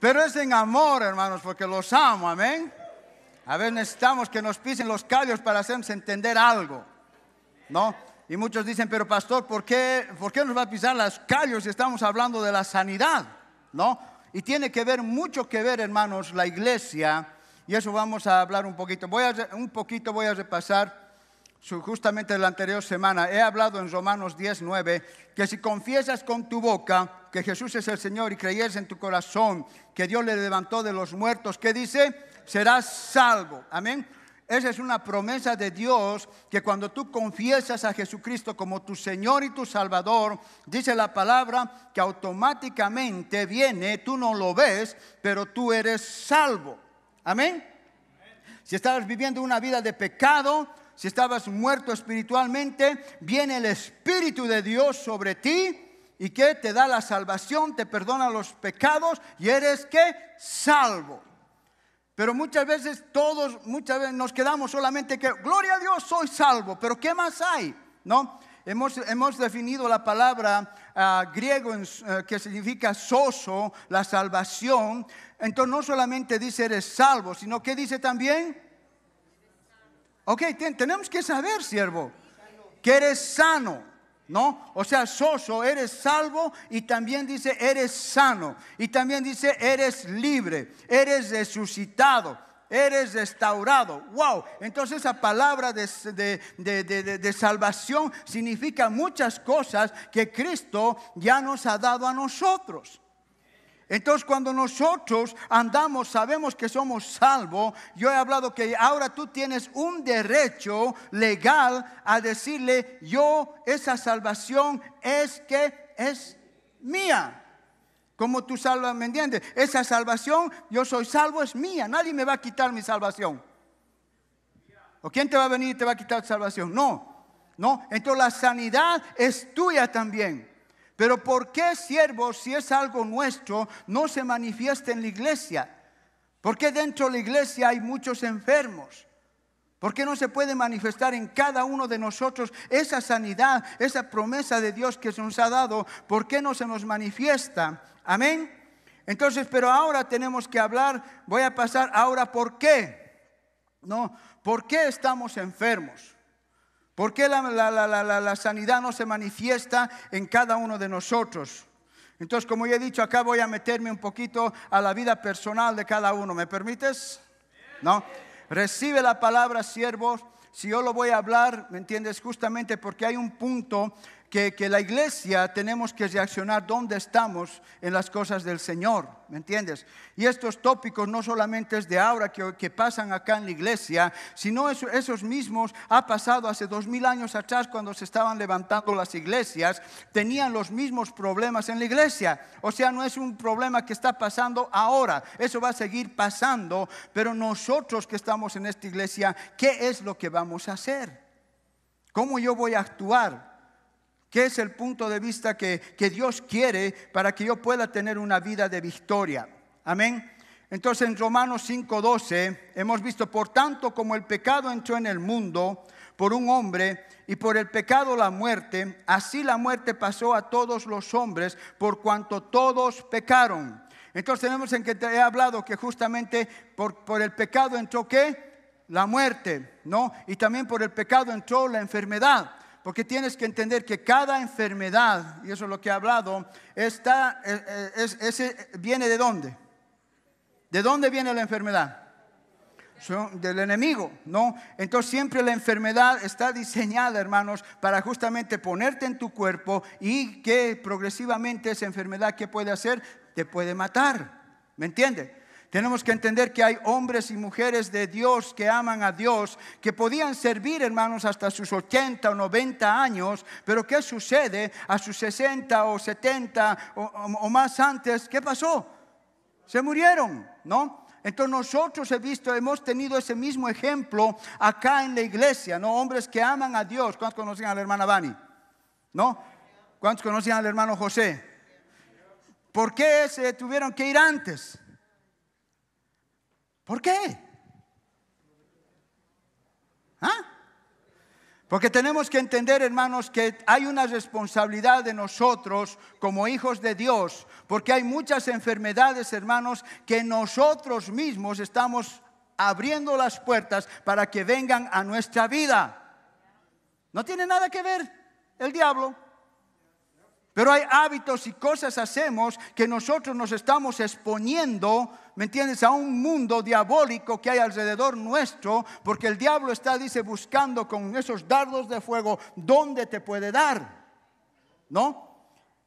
Pero es en amor, hermanos, porque los amo, amén. A ver, necesitamos que nos pisen los callos para hacernos entender algo, ¿no? Y muchos dicen, pero pastor, ¿por qué, ¿por qué nos va a pisar las callos si estamos hablando de la sanidad, ¿no? Y tiene que ver, mucho que ver, hermanos, la iglesia, y eso vamos a hablar un poquito. Voy a, un poquito voy a repasar justamente la anterior semana, he hablado en Romanos 19 que si confiesas con tu boca que Jesús es el Señor y creyes en tu corazón que Dios le levantó de los muertos, ¿qué dice? Serás salvo. Amén. Esa es una promesa de Dios que cuando tú confiesas a Jesucristo como tu Señor y tu Salvador, dice la palabra que automáticamente viene, tú no lo ves, pero tú eres salvo. Amén. Si estabas viviendo una vida de pecado, si estabas muerto espiritualmente, viene el Espíritu de Dios sobre ti y que te da la salvación, te perdona los pecados y eres que salvo. Pero muchas veces todos, muchas veces nos quedamos solamente que, gloria a Dios, soy salvo, pero ¿qué más hay? ¿No? Hemos, hemos definido la palabra ah, griego eh, que significa soso, la salvación. Entonces no solamente dice eres salvo, sino que dice también Ok, tenemos que saber, siervo, que eres sano. ¿no? O sea, soso, eres salvo y también dice, eres sano. Y también dice, eres libre, eres resucitado, eres restaurado. ¡Wow! Entonces esa palabra de, de, salvación significa muchas cosas que Cristo ya nos ha dado a nosotros. Entonces cuando nosotros andamos, sabemos que somos salvos. Yo he hablado que ahora tú tienes un derecho legal a decirle, yo, esa salvación es que es mía. Como tú salvas, ¿me entiendes? Esa salvación, yo soy salvo, es mía. Nadie me va a quitar mi salvación. ¿O quién te va a venir y te va a quitar salvación? No, no. Entonces la sanidad es tuya también. Pero ¿por qué siervos, si es algo nuestro, no se manifiesta en la iglesia? ¿Por qué dentro de la iglesia hay muchos enfermos? ¿Por qué no se puede manifestar en cada uno de nosotros esa sanidad, esa promesa de Dios que se nos ha dado? ¿Por qué no se nos manifiesta? Amén. Entonces, pero ahora tenemos que hablar, voy a pasar ahora por qué. No, ¿por qué estamos enfermos? ¿Por qué la, la, la, la, sanidad no se manifiesta en cada uno de nosotros? Entonces, como ya he dicho, acá voy a meterme un poquito a la vida personal de cada uno. ¿Me permites? ¿No? Recibe la palabra, siervos. Si yo lo voy a hablar, ¿me entiendes? Justamente porque hay un punto que, la iglesia tenemos que reaccionar Donde estamos en las cosas del Señor, ¿me entiendes? Y estos tópicos no solamente es de ahora que, pasan acá en la iglesia, sino esos mismos ha pasado hace dos mil años atrás cuando se estaban levantando las iglesias, tenían los mismos problemas en la iglesia. O sea, no es un problema que está pasando ahora, eso va a seguir pasando, pero nosotros que estamos en esta iglesia, ¿qué es lo que vamos a hacer? ¿Cómo yo voy a actuar? ¿Qué es el punto de vista que, Dios quiere para que yo pueda tener una vida de victoria? Amén. Entonces en Romanos 5:12 hemos visto, por tanto como el pecado entró en el mundo por un hombre y por el pecado la muerte, así la muerte pasó a todos los hombres por cuanto todos pecaron. Entonces tenemos en que te he hablado que justamente por, por el pecado entró qué? La muerte, ¿no? Y también por el pecado entró la enfermedad porque tienes que entender que cada enfermedad, y eso es lo que he hablado, está, eh, eh, es, viene de dónde. ¿De dónde viene la enfermedad? Son del enemigo, ¿no? Entonces siempre la enfermedad está diseñada, hermanos, para justamente ponerte en tu cuerpo y que progresivamente esa enfermedad que puede hacer te puede matar. ¿Me entiendes? Tenemos que entender que hay hombres y mujeres de Dios que aman a Dios, que podían servir, hermanos, hasta sus 80 o 90 años, pero ¿qué sucede a sus 60 o 70 o, más antes? ¿Qué pasó? Se murieron, ¿no? Entonces nosotros he visto, hemos tenido ese mismo ejemplo acá en la iglesia, ¿no? Hombres que aman a Dios. ¿Cuántos conocen a la hermana Bani ¿No? ¿Cuántos conocen al hermano José? ¿Por qué se tuvieron que ir antes? ¿Por qué? ¿Ah? Porque tenemos que entender, hermanos, que hay una responsabilidad de nosotros como hijos de Dios, porque hay muchas enfermedades, hermanos, que nosotros mismos estamos abriendo las puertas para que vengan a nuestra vida. No tiene nada que ver el diablo. Pero hay hábitos y cosas hacemos que nosotros nos estamos exponiendo, ¿me entiendes?, a un mundo diabólico que hay alrededor nuestro, porque el diablo está, dice, buscando con esos dardos de fuego dónde te puede dar, ¿no?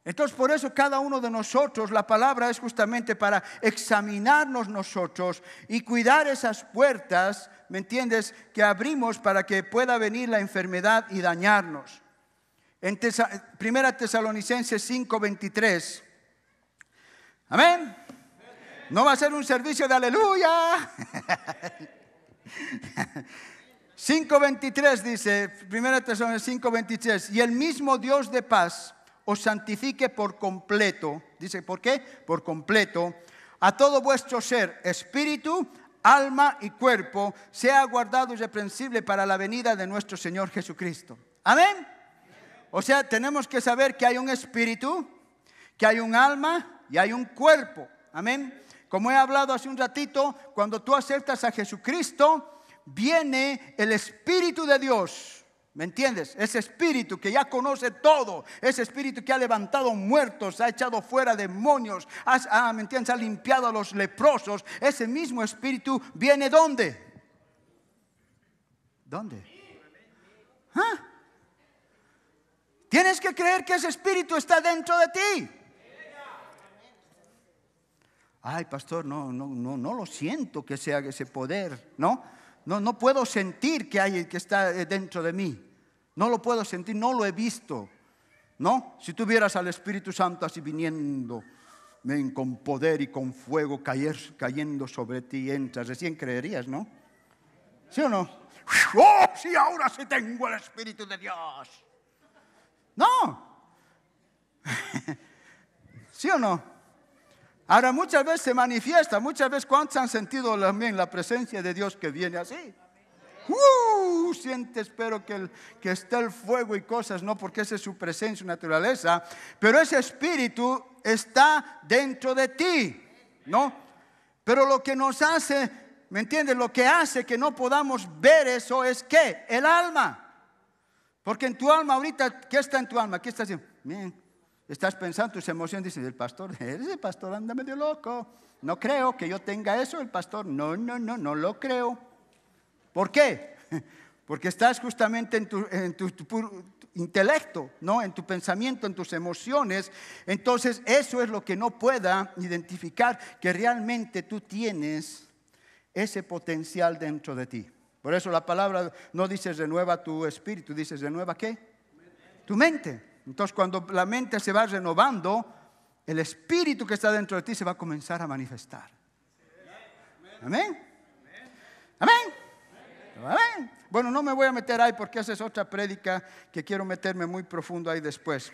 Entonces, por eso cada uno de nosotros, la palabra es justamente para examinarnos nosotros y cuidar esas puertas, ¿me entiendes?, que abrimos para que pueda venir la enfermedad y dañarnos. En Primera Tesalonicenses 5:23. Amén. No va a ser un servicio de aleluya. 5.23 dice, 1 Tesalonicenses 5.23, y el mismo Dios de paz os santifique por completo, dice, ¿por qué? Por completo, a todo vuestro ser, espíritu, alma y cuerpo, sea guardado y reprensible para la venida de nuestro Señor Jesucristo. Amén. O sea, tenemos que saber que hay un espíritu, que hay un alma y hay un cuerpo. Amén. Como he hablado hace un ratito, cuando tú aceptas a Jesucristo, viene el Espíritu de Dios. ¿Me entiendes? Ese espíritu que ya conoce todo, ese espíritu que ha levantado muertos, ha echado fuera demonios, ha, ah, ¿me entiendes? ha limpiado a los leprosos, ese mismo espíritu viene ¿dónde? ¿Dónde? ¿Ah? Tienes que creer que ese espíritu está dentro de ti. Ay, pastor, no, no, no, no lo siento que sea ese poder, ¿no? No, no puedo sentir que hay que está eh, dentro de mí. No lo puedo sentir, no lo he visto. ¿No? Si tuvieras al Espíritu Santo así viniendo con poder y con fuego cayendo sobre ti, entras, recién creerías, ¿no? ¿Sí o no? ¡Oh, sí, ahora sí tengo el Espíritu de Dios! No. ¿Sí o no? Ahora muchas veces se manifiesta, muchas veces cuántos han sentido también la presencia de Dios que viene así. Uh, Siente, espero que, que esté el fuego y cosas, no porque esa es su presencia, su naturaleza, pero ese espíritu está dentro de ti, ¿no? Pero lo que nos hace, ¿me entiendes? Lo que hace que no podamos ver eso es que el alma. Porque en tu alma ahorita, ¿qué está en tu alma? ¿Qué estás haciendo? Bien, estás pensando, tus emociones, dices, el pastor, ese pastor anda medio loco. No creo que yo tenga eso, el pastor, no, no, no, no lo creo. ¿Por qué? Porque estás justamente en tu, intelecto, ¿no? En tu pensamiento, en tus emociones. Entonces, eso es lo que no pueda identificar que realmente tú tienes ese potencial dentro de ti. Por eso la palabra no dice renueva tu espíritu, dice renueva qué? Tu mente. Entonces cuando la mente se va renovando, el espíritu que está dentro de ti se va a comenzar a manifestar. Amén. Amén. Amén. Bueno, no me voy a meter ahí porque esa es otra prédica que quiero meterme muy profundo ahí después.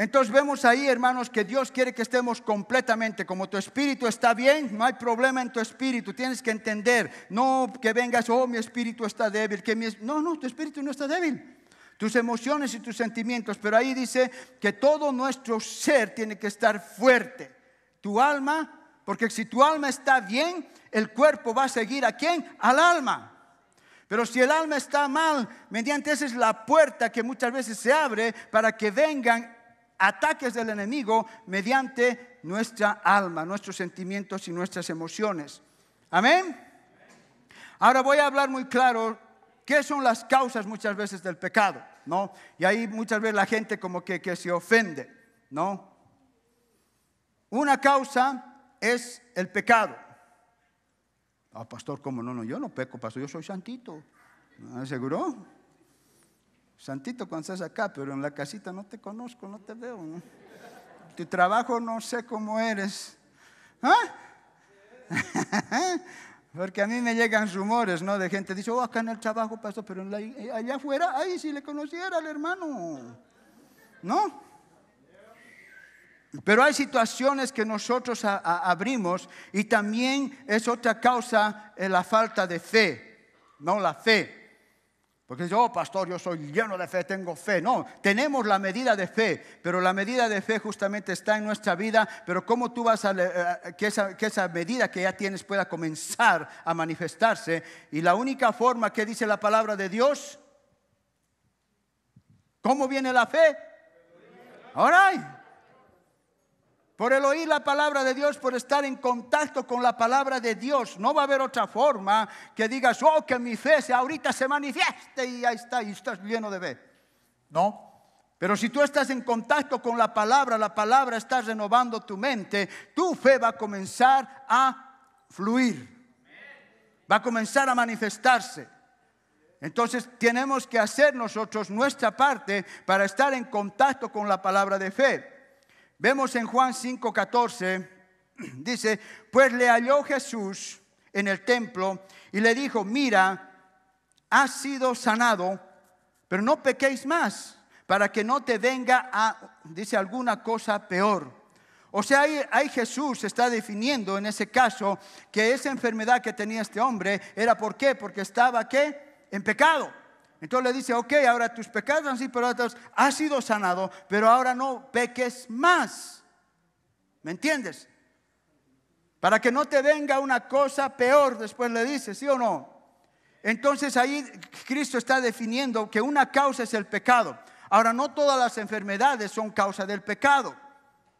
Entonces vemos ahí, hermanos, que Dios quiere que estemos completamente. Como tu espíritu está bien, no hay problema en tu espíritu. Tienes que entender, no que vengas, oh, mi espíritu está débil. Que mi No, no, tu espíritu no está débil. Tus emociones y tus sentimientos. Pero ahí dice que todo nuestro ser tiene que estar fuerte. Tu alma, porque si tu alma está bien, el cuerpo va a seguir a quién? Al alma. Pero si el alma está mal, mediante esa es la puerta que muchas veces se abre para que vengan ataques del enemigo mediante nuestra alma, nuestros sentimientos y nuestras emociones. Amén. Ahora voy a hablar muy claro qué son las causas muchas veces del pecado, ¿no? Y ahí muchas veces la gente como que, se ofende, ¿no? Una causa es el pecado. Ah, pastor, ¿cómo no? No, yo no peco, pastor, yo soy santito. ¿Seguro? Santito cuando estás acá, pero en la casita no te conozco, no te veo. Tu trabajo no sé cómo eres. ¿Ah? Porque a mí me llegan rumores, ¿no? De gente, dice, oh, acá en el trabajo pasó, pero allá afuera, ay, si le conociera al hermano. ¿No? Pero hay situaciones que nosotros abrimos y también es otra causa eh, la falta de fe, ¿no? La fe. Porque yo, oh, pastor, yo soy lleno de fe, tengo fe. No, tenemos la medida de fe, pero la medida de fe justamente está en nuestra vida, pero cómo tú vas a eh, que esa, medida que ya tienes pueda comenzar a manifestarse. Y la única forma que dice la palabra de Dios, ¿cómo viene la fe? Ahora por el oír la palabra de Dios, por estar en contacto con la palabra de Dios. No va a haber otra forma que digas, oh, que mi fe ahorita se manifieste y ahí está, y estás lleno de fe. No. Pero si tú estás en contacto con la palabra, la palabra está renovando tu mente, tu fe va a comenzar a fluir, va a comenzar a manifestarse. Entonces tenemos que hacer nosotros nuestra parte para estar en contacto con la palabra de fe. Vemos en Juan 5:14, dice, pues le halló Jesús en el templo y le dijo, mira, has sido sanado, pero no pequéis más para que no te venga a, dice, alguna cosa peor. O sea, ahí, ahí, Jesús está definiendo en ese caso que esa enfermedad que tenía este hombre era por qué, porque estaba qué, en pecado. Entonces le dice, ok, ahora tus pecados han sido sanados, has sido sanado, pero ahora no peques más. ¿Me entiendes? Para que no te venga una cosa peor, después le dice, ¿sí o no? Entonces ahí Cristo está definiendo que una causa es el pecado. Ahora, no todas las enfermedades son causa del pecado.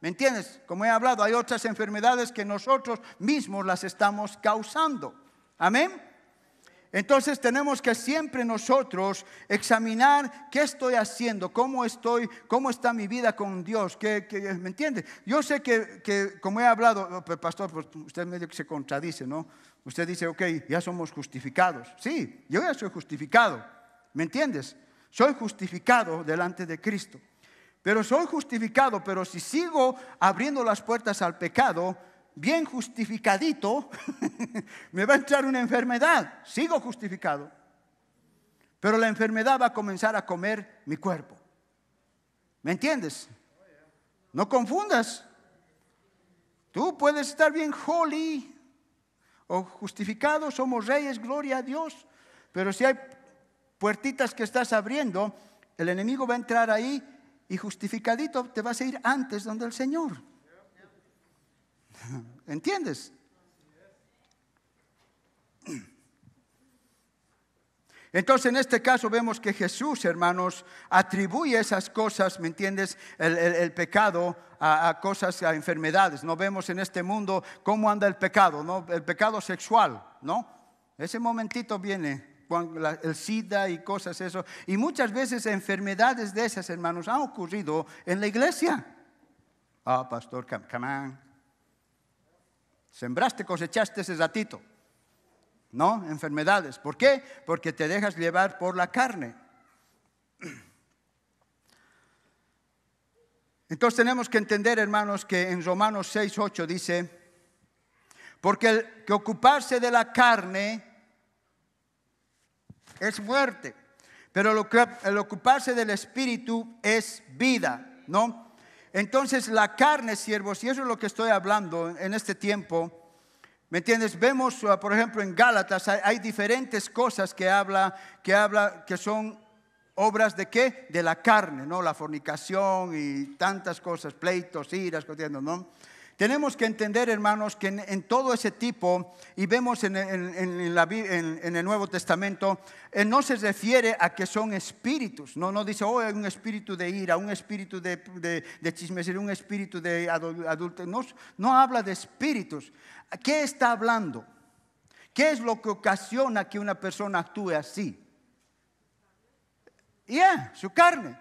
¿Me entiendes? Como he hablado, hay otras enfermedades que nosotros mismos las estamos causando. Amén. Entonces tenemos que siempre nosotros examinar qué estoy haciendo, cómo estoy, cómo está mi vida con Dios. ¿Qué, me entiendes? Yo sé que, como he hablado, pastor, pues, usted medio que se contradice, ¿no? Usted dice, ok, ya somos justificados. Sí, yo ya soy justificado, ¿me entiendes? Soy justificado delante de Cristo. Pero soy justificado, pero si sigo abriendo las puertas al pecado, bien justificadito, me va a entrar una enfermedad, sigo justificado, pero la enfermedad va a comenzar a comer mi cuerpo. ¿Me entiendes? No confundas. Tú puedes estar bien holy o justificado, somos reyes, gloria a Dios, pero si hay puertitas que estás abriendo, el enemigo va a entrar ahí y justificadito te vas a ir antes donde el Señor. ¿Entiendes? Entonces, en este caso vemos que Jesús, hermanos, atribuye esas cosas, ¿me entiendes? El, pecado a, cosas, a enfermedades. No vemos en este mundo cómo anda el pecado, ¿no? El pecado sexual, ¿no? Ese momentito viene el SIDA y cosas eso. Y muchas veces enfermedades de esas, hermanos, han ocurrido en la iglesia. Ah, pastor, come, Sembraste, cosechaste ese ratito. ¿No? Enfermedades. ¿Por qué? Porque te dejas llevar por la carne. Entonces tenemos que entender, hermanos, que en Romanos 6, 8 dice, porque el que ocuparse de la carne es muerte, pero el ocuparse del espíritu es vida, ¿no? Entonces la carne, siervos, y eso es lo que estoy hablando en este tiempo, ¿me entiendes? Vemos, ah, por ejemplo, en Gálatas hay, diferentes cosas que habla, que habla, que son obras de qué? De la carne, ¿no? La fornicación y tantas cosas, pleitos, iras, ¿no? Tenemos que entender, hermanos, que en, todo ese tipo, y vemos en, el Nuevo Testamento, eh, no se refiere a que son espíritus, no, dice, oh, un espíritu de ira, un espíritu de, de, un espíritu de adulto, no, habla de espíritus. ¿Qué está hablando? ¿Qué es lo que ocasiona que una persona actúe así? Ya, su carne.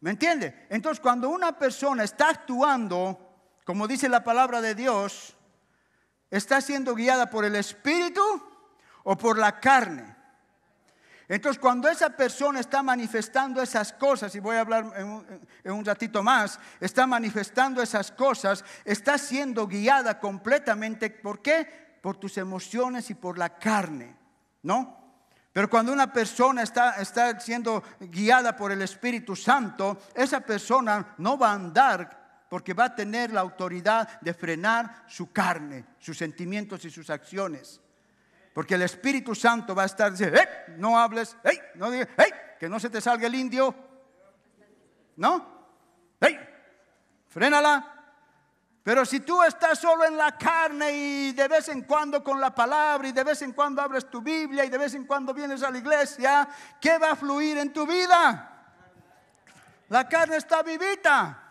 ¿Me entiende? Entonces, cuando una persona está actuando como dice la palabra de Dios, está siendo guiada por el Espíritu o por la carne. Entonces, cuando esa persona está manifestando esas cosas, y voy a hablar en un, ratito más, está manifestando esas cosas, está siendo guiada completamente, ¿por qué? Por tus emociones y por la carne, ¿no? Pero cuando una persona está, está siendo guiada por el Espíritu Santo, esa persona no va a andar porque va a tener la autoridad de frenar su carne, sus sentimientos y sus acciones. Porque el Espíritu Santo va a estar diciendo, ¡eh, no hables, ¡Hey, no digas, que no se te salga el indio. ¿No? ¡Hey! Frénala. Pero si tú estás solo en la carne y de vez en cuando con la palabra y de vez en cuando abres tu Biblia y de vez en cuando vienes a la iglesia, ¿qué va a fluir en tu vida? La carne está vivita.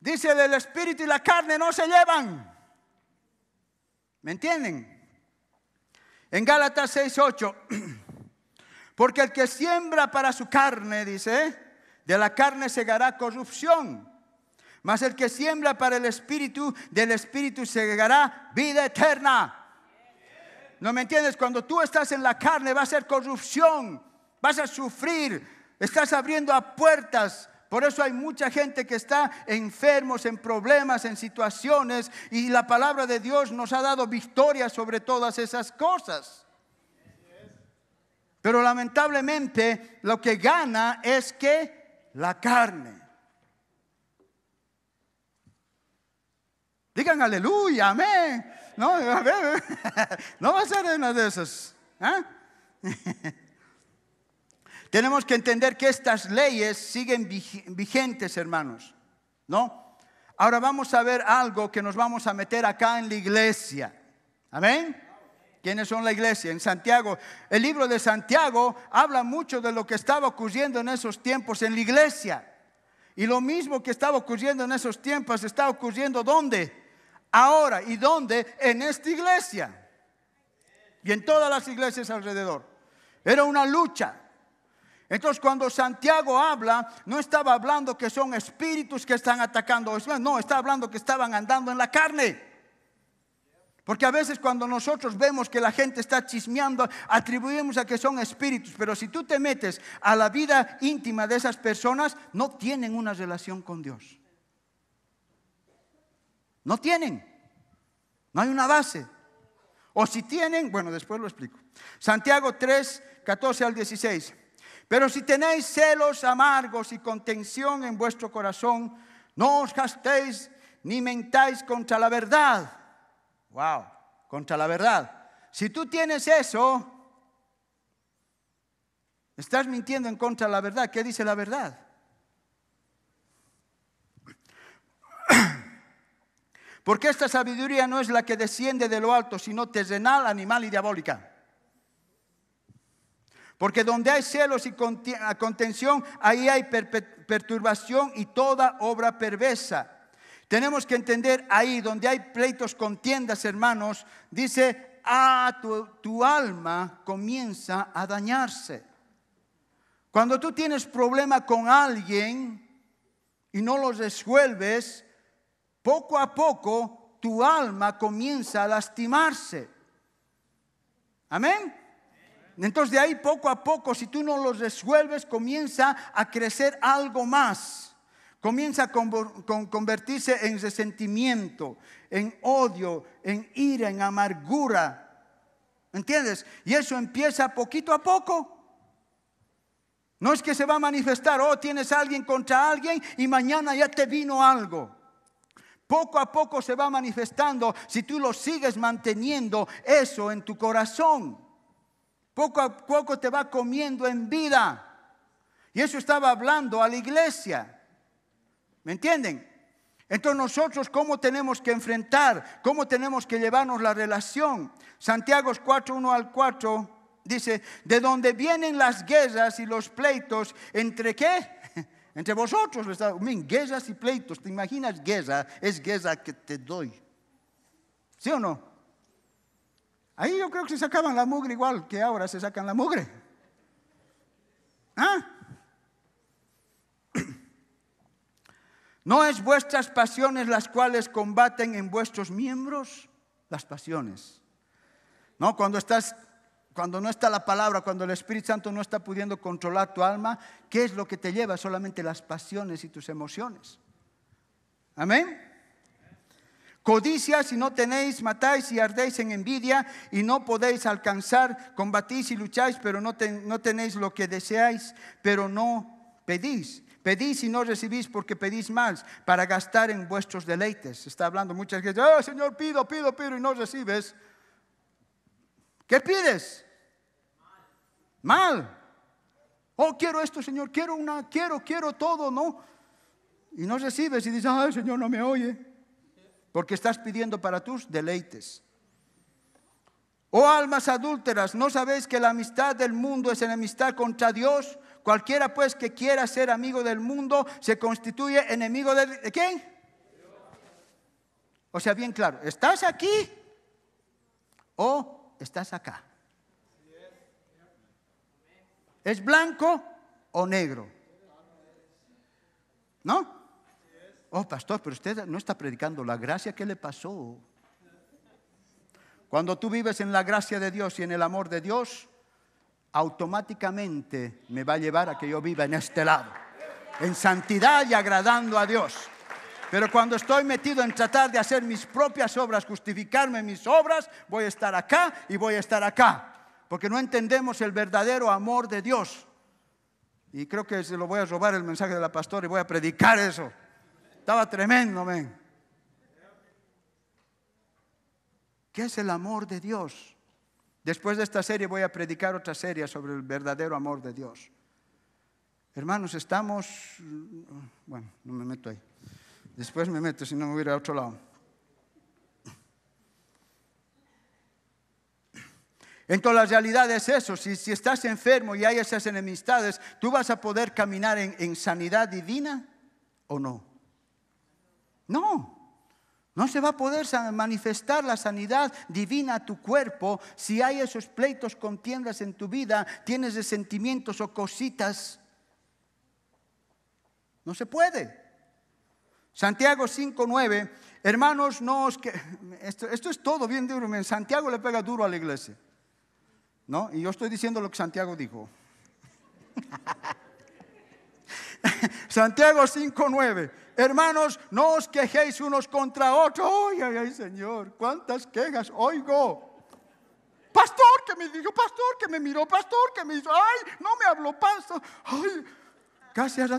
Dice, del espíritu y la carne no se llevan. ¿Me entienden? En Gálatas 6, Porque el que siembra para su carne, dice, de la carne segará corrupción. Mas el que siembra para el espíritu, del espíritu segará vida eterna. ¿No me entiendes? Cuando tú estás en la carne va a ser corrupción, vas a sufrir, estás abriendo a puertas, por eso hay mucha gente que está enfermos, en problemas, en situaciones, y la palabra de Dios nos ha dado victoria sobre todas esas cosas. Pero lamentablemente lo que gana es que la carne. Digan aleluya, amén. No, va a ser una de esas. ¿ah? Tenemos que entender que estas leyes siguen vigentes, hermanos, ¿no? Ahora vamos a ver algo que nos vamos a meter acá en la iglesia. Amén. ¿Quiénes son la iglesia? En Santiago. El libro de Santiago habla mucho de lo que estaba ocurriendo en esos tiempos en la iglesia. Y lo mismo que estaba ocurriendo en esos tiempos está ocurriendo ¿dónde? Ahora. ¿Y dónde? En esta iglesia. Y en todas las iglesias alrededor. Era una lucha. Entonces cuando Santiago habla, no estaba hablando que son espíritus que están atacando, no, está hablando que estaban andando en la carne. Porque a veces cuando nosotros vemos que la gente está chismeando, atribuimos a que son espíritus, pero si tú te metes a la vida íntima de esas personas, no tienen una relación con Dios. No tienen. No hay una base. O si tienen, bueno, después lo explico. Santiago 3, 14 al 16. Pero si tenéis celos amargos y contención en vuestro corazón, no os gastéis ni mentáis contra la verdad. Wow, contra la verdad. Si tú tienes eso, estás mintiendo en contra de la verdad. ¿Qué dice la verdad? Porque esta sabiduría no es la que desciende de lo alto, sino terrenal, animal y diabólica. Porque donde hay celos y ah, contención, ahí hay perturbación y toda obra perversa. Tenemos que entender ahí donde hay pleitos, contiendas, hermanos, dice, ah, tu, tu alma comienza a dañarse. Cuando tú tienes problema con alguien y no lo resuelves, poco a poco tu alma comienza a lastimarse. Amén. Entonces de ahí poco a poco, si tú no los resuelves, comienza a crecer algo más. Comienza a convertirse en resentimiento, en odio, en ira, en amargura. ¿Entiendes? Y eso empieza poquito a poco. No es que se va a manifestar, oh, tienes alguien contra alguien y mañana ya te vino algo. Poco a poco se va manifestando si tú lo sigues manteniendo eso en tu corazón. Poco a poco te va comiendo en vida. Y eso estaba hablando a la iglesia. ¿Me entienden? Entonces nosotros, ¿cómo tenemos que enfrentar? ¿Cómo tenemos que llevarnos la relación? Santiago 4, 1 al 4 dice, de dónde vienen las guerras y los pleitos, ¿entre qué? Entre vosotros, guerras y pleitos, ¿te imaginas guerra? Es guerra que te doy. ¿Sí o no? Ahí yo creo que se sacaban la mugre igual que ahora se sacan la mugre. ¿Ah? ¿No es vuestras pasiones las cuales combaten en vuestros miembros? Las pasiones. No, cuando estás cuando no está la palabra, cuando el Espíritu Santo no está pudiendo controlar tu alma, ¿qué es lo que te lleva? Solamente las pasiones y tus emociones. Amén. Codicias y no tenéis, matáis y ardéis en envidia y no podéis alcanzar, combatís y lucháis, pero no, no tenéis lo que deseáis, pero no pedís. Pedís y no recibís porque pedís más para gastar en vuestros deleites. Está hablando muchas veces, ah, Señor, pido, pido, pido y no recibes. ¿Qué pides? Mal. Oh, quiero esto, Señor, quiero una, quiero, quiero todo, ¿no? Y no recibes y dices, ay, Señor, no me oye porque estás pidiendo para tus deleites. Oh almas adúlteras, ¿no sabéis que la amistad del mundo es enemistad contra Dios? Cualquiera pues que quiera ser amigo del mundo se constituye enemigo de, ¿de quién? O sea, bien claro, ¿estás aquí o estás acá? ¿Es blanco o negro? ¿No? oh pastor, pero usted no está predicando la gracia que le pasó. Cuando tú vives en la gracia de Dios y en el amor de Dios, automáticamente me va a llevar a que yo viva en este lado, en santidad y agradando a Dios. Pero cuando estoy metido en tratar de hacer mis propias obras, justificarme mis obras, voy a estar acá y voy a estar acá, porque no entendemos el verdadero amor de Dios. Y creo que se lo voy a robar el mensaje de la pastor y voy a predicar eso. Estaba tremendo, amén. ¿Qué es el amor de Dios? Después de esta serie voy a predicar otra serie sobre el verdadero amor de Dios. Hermanos, estamos... Bueno, no me meto ahí. Después me meto, si no me voy a otro lado. Entonces la realidad es eso, si, si, estás enfermo y hay esas enemistades, ¿tú vas a poder caminar en sanidad divina o no? No, no se va a poder manifestar la sanidad divina a tu cuerpo si hay esos pleitos, contiendas en tu vida, tienes resentimientos o cositas. No se puede. Santiago 5:9, hermanos, no que esto, es todo bien duro. Santiago le pega duro a la iglesia, ¿no? Y yo estoy diciendo lo que Santiago dijo. Santiago 5:9. Hermanos, no os quejéis unos contra otros. Ay, ay, ay, Señor, cuántas quejas oigo. Pastor que me dijo, pastor que me miró, pastor que me dijo, ay, no me habló, pastor. Ay, casi a la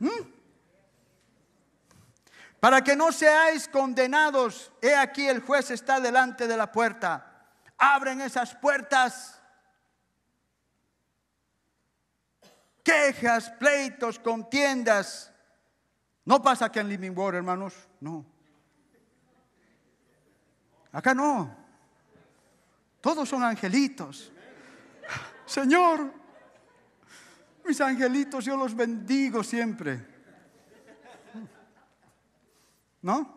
¿Mm? Para que no seáis condenados, he aquí el juez está delante de la puerta. Abren esas puertas quejas, pleitos, contiendas. No pasa que en Living Water, hermanos, no. Acá no. Todos son angelitos. Señor, mis angelitos, yo los bendigo siempre. ¿No?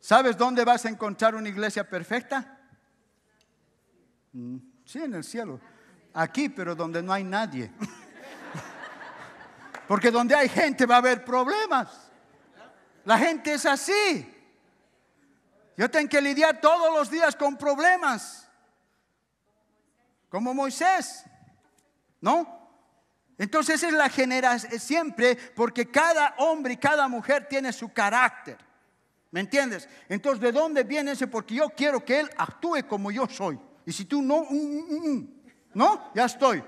¿Sabes dónde vas a encontrar una iglesia perfecta? Mm, sí, en el cielo. Aquí, pero donde no hay nadie. Porque donde hay gente va a haber problemas. La gente es así. Yo tengo que lidiar todos los días con problemas. Como Moisés. ¿No? Entonces es la generación siempre, porque cada hombre y cada mujer tiene su carácter. ¿Me entiendes? Entonces, ¿de dónde viene ese? Porque yo quiero que él actúe como yo soy. Y si tú no, mm, mm, mm, no, ya estoy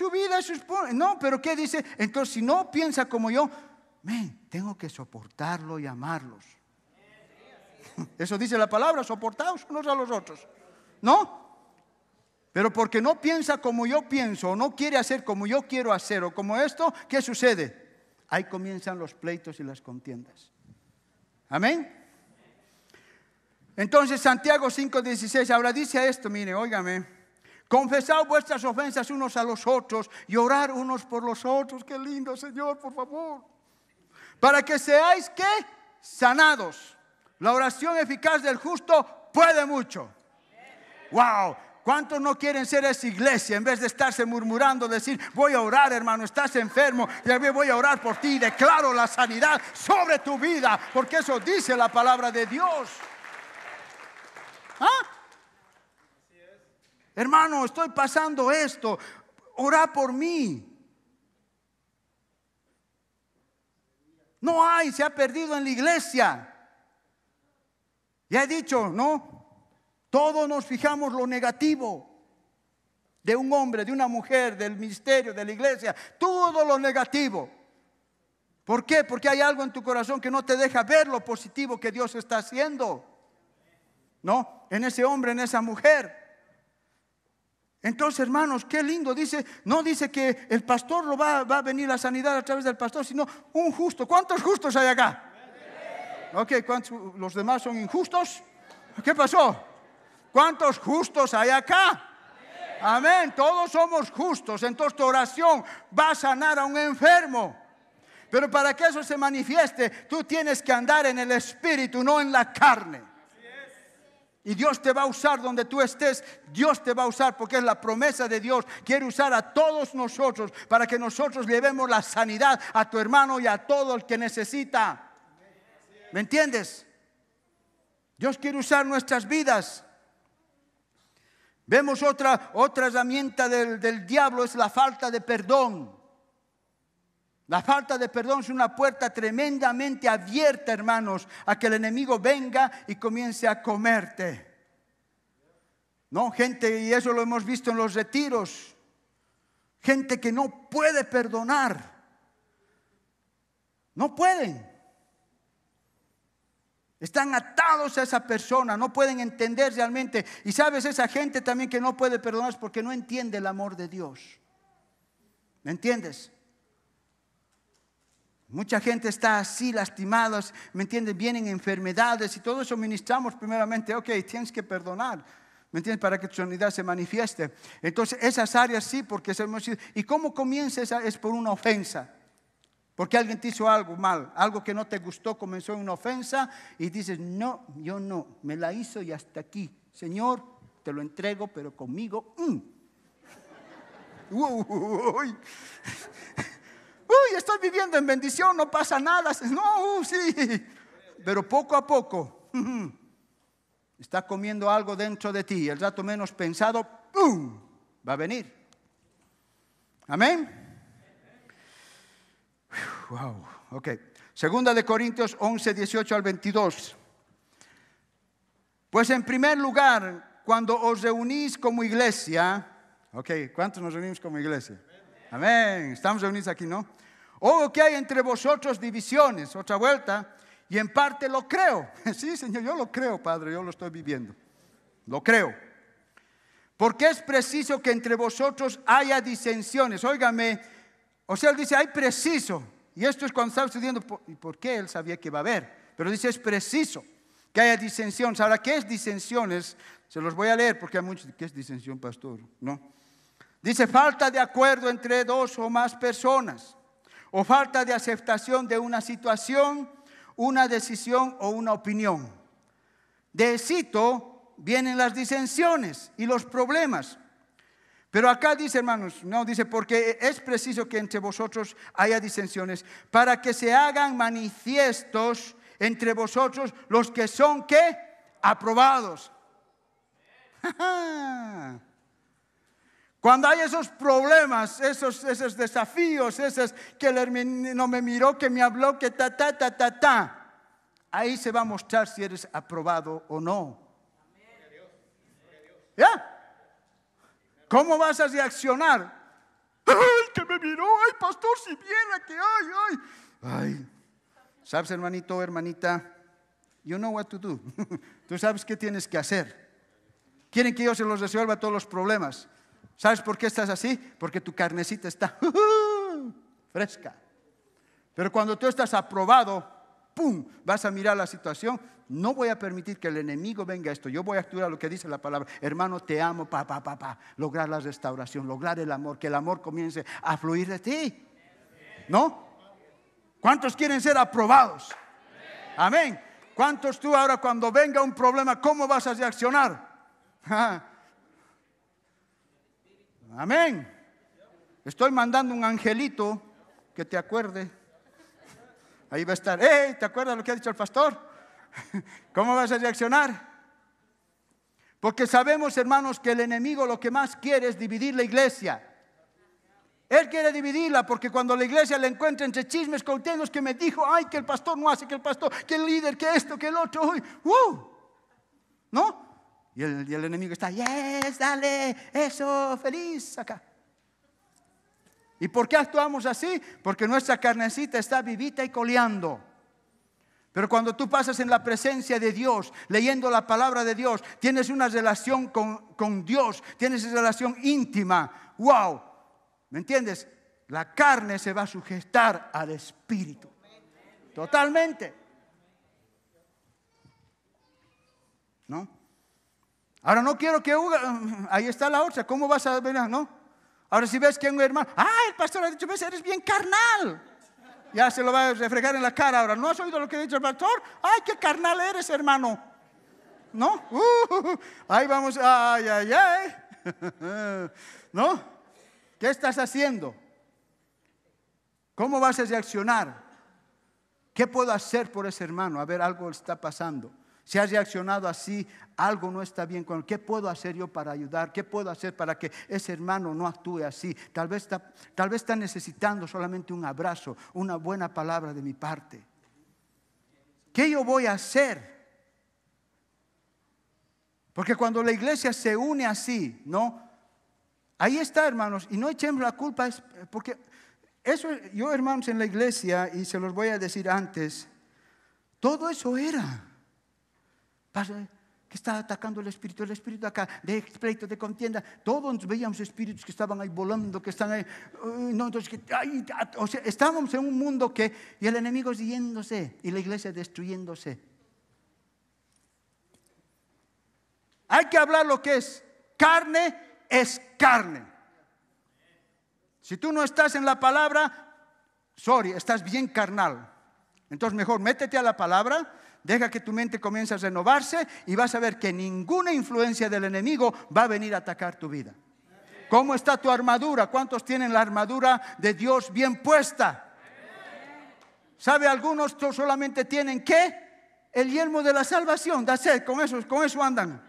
su vida, sus... No, pero ¿qué dice? Entonces, si no piensa como yo, tengo que soportarlo y amarlos. Eso dice la palabra, soportaos unos a los otros. ¿No? Pero porque no piensa como yo pienso, o no quiere hacer como yo quiero hacer, o como esto, ¿qué sucede? Ahí comienzan los pleitos y las contiendas. Amén. Entonces Santiago 5:16, ahora dice esto, mire, óigame. Confesad vuestras ofensas unos a los otros y orar unos por los otros. Qué lindo, Señor, por favor. Para que seáis qué? Sanados. La oración eficaz del justo puede mucho. Wow. ¿Cuántos no quieren ser esa iglesia en vez de estarse murmurando, decir, voy a orar hermano, estás enfermo, y voy a orar por ti, declaro la sanidad sobre tu vida, porque eso dice la palabra de Dios. ¿Ah? hermano, estoy pasando esto, ora por mí. No hay, se ha perdido en la iglesia. Ya he dicho, ¿no? Todos nos fijamos lo negativo de un hombre, de una mujer, del misterio de la iglesia, todo lo negativo. ¿Por qué? Porque hay algo en tu corazón que no te deja ver lo positivo que Dios está haciendo. ¿No? En ese hombre, en esa mujer. Entonces, hermanos, qué lindo. Dice, no dice que el pastor lo va, a venir la sanidad a través del pastor, sino un justo. ¿Cuántos justos hay acá? Ok, ¿cuántos, ¿los demás son injustos? ¿Qué pasó? ¿Cuántos justos hay acá? Amén, todos somos justos. Entonces tu oración va a sanar a un enfermo. Pero para que eso se manifieste, tú tienes que andar en el espíritu, no en la carne. Y Dios te va a usar donde tú estés. Dios te va a usar porque es la promesa de Dios. Quiere usar a todos nosotros para que nosotros llevemos la sanidad a tu hermano y a todo el que necesita. ¿Me entiendes? Dios quiere usar nuestras vidas. Vemos otra, otra herramienta del, del diablo, es la falta de perdón. La falta de perdón es una puerta tremendamente abierta, hermanos, a que el enemigo venga y comience a comerte. No, gente, y eso lo hemos visto en los retiros. Gente que no puede perdonar. No pueden. Están atados a esa persona, no pueden entender realmente. Y sabes, esa gente también que no puede perdonar es porque no entiende el amor de Dios. ¿Me entiendes? Mucha gente está así, lastimados, ¿me entiendes? Vienen enfermedades y todo eso ministramos primeramente, ok, tienes que perdonar, ¿me entiendes? Para que tu sanidad se manifieste. Entonces, esas áreas sí, porque hemos sido... ¿Y cómo comienza esa? Es por una ofensa. Porque alguien te hizo algo mal, algo que no te gustó, comenzó en una ofensa y dices, no, yo no, me la hizo y hasta aquí. Señor, te lo entrego, pero conmigo... Mm". uy uy, estoy viviendo en bendición, no pasa nada. No, uh, sí. Pero poco a poco está comiendo algo dentro de ti. El rato menos pensado, ¡pum! va a venir. Amén. Wow, ok. Segunda de Corintios 11, 18 al 22. Pues en primer lugar, cuando os reunís como iglesia, ok, ¿cuántos nos reunimos como iglesia? Amén. Estamos reunidos aquí, ¿no? Oh, que hay entre vosotros divisiones, otra vuelta, y en parte lo creo. Sí, Señor, yo lo creo, Padre, yo lo estoy viviendo. Lo creo. Porque es preciso que entre vosotros haya disensiones. Óigame, o sea, él dice, hay preciso. Y esto es cuando estaba sucediendo. ¿y por qué él sabía que iba a haber? Pero dice, es preciso que haya disensiones. Ahora, ¿qué es disensiones? Se los voy a leer porque hay muchos, ¿qué es disensión, pastor? No. Dice, falta de acuerdo entre dos o más personas o falta de aceptación de una situación, una decisión o una opinión. De cito vienen las disensiones y los problemas. Pero acá dice, hermanos, no dice, porque es preciso que entre vosotros haya disensiones, para que se hagan manifiestos entre vosotros los que son qué? Aprobados. Cuando hay esos problemas, esos, esos desafíos, esos que el no me miró, que me habló, que ta, ta, ta, ta, ta, ahí se va a mostrar si eres aprobado o no. ¿Ya? ¿Cómo vas a reaccionar? ¡Ay, que me miró! ¡Ay, pastor, si viene, que ay, ay! ¡Ay! ¿Sabes, hermanito, hermanita? You know what to do. Tú sabes qué tienes que hacer. Quieren que yo se los resuelva todos los problemas. ¿Sabes por qué estás así? Porque tu carnecita está fresca. Pero cuando tú estás aprobado, ¡pum! Vas a mirar la situación. No voy a permitir que el enemigo venga a esto. Yo voy a actuar lo que dice la palabra. Hermano, te amo, pa, pa, Lograr la restauración, lograr el amor, que el amor comience a fluir de ti. ¿No? ¿Cuántos quieren ser aprobados? Amén. ¿Cuántos tú ahora cuando venga un problema, cómo vas a reaccionar? Amén. Estoy mandando un angelito que te acuerde. Ahí va a estar, ¿te acuerdas lo que ha dicho el pastor? ¿Cómo vas a reaccionar? Porque sabemos, hermanos, que el enemigo lo que más quiere es dividir la iglesia. Él quiere dividirla porque cuando la iglesia le encuentra entre chismes cautelos que me dijo, ay, que el pastor no hace, que el pastor, que el líder, que esto, que el otro, uy, uh, ¿no? Y el, enemigo está, yes, dale, eso, feliz acá. ¿Y por qué actuamos así? Porque nuestra carnecita está vivita y coleando. Pero cuando tú pasas en la presencia de Dios, leyendo la palabra de Dios, tienes una relación con, Dios, tienes esa relación íntima. ¡Wow! ¿Me entiendes? La carne se va a sujetar al espíritu. Totalmente. ¿No? Ahora no quiero que mm, Ahí está la otra. ¿Cómo vas a ver? Ah, no. Ahora si ves que un hermano. Ah, el pastor ha dicho, ves, eres bien carnal. Ya se lo va a refregar en la cara ahora. ¿No has oído lo que ha dicho el pastor? Ay, qué carnal eres, hermano. ¿No? Uh, ahí vamos. Ay, ay, ay. ¿No? ¿Qué estás haciendo? ¿Cómo vas a reaccionar? ¿Qué puedo hacer por ese hermano? A ver, algo está pasando. Si ha reaccionado así, algo no está bien con ¿Qué puedo hacer yo para ayudar? ¿Qué puedo hacer para que ese hermano no actúe así? Tal vez está, tal vez está necesitando solamente un abrazo, una buena palabra de mi parte. ¿Qué yo voy a hacer? Porque cuando la iglesia se une así, ¿no? Ahí está, hermanos, y no echemos la culpa, porque eso, yo, hermanos, en la iglesia, y se los voy a decir antes, todo eso era que está atacando el espíritu, el espíritu acá, de pleito, de contienda. Todos veíamos espíritus que estaban ahí volando, que están ahí. No, ah, o sea, estábamos en un mundo que, y el enemigo yéndose, y la iglesia destruyéndose. Hay que hablar lo que es. Carne es carne. Si tú no estás en la palabra, sorry, estás bien carnal. Entonces, mejor métete a la palabra Deja que tu mente comience a renovarse y vas a ver que ninguna influencia del enemigo va a venir a atacar tu vida. ¿Cómo está tu armadura? ¿Cuántos tienen la armadura de Dios bien puesta? ¿Sabe? Algunos solamente tienen qué? El yelmo de la salvación. con eso, con eso andan.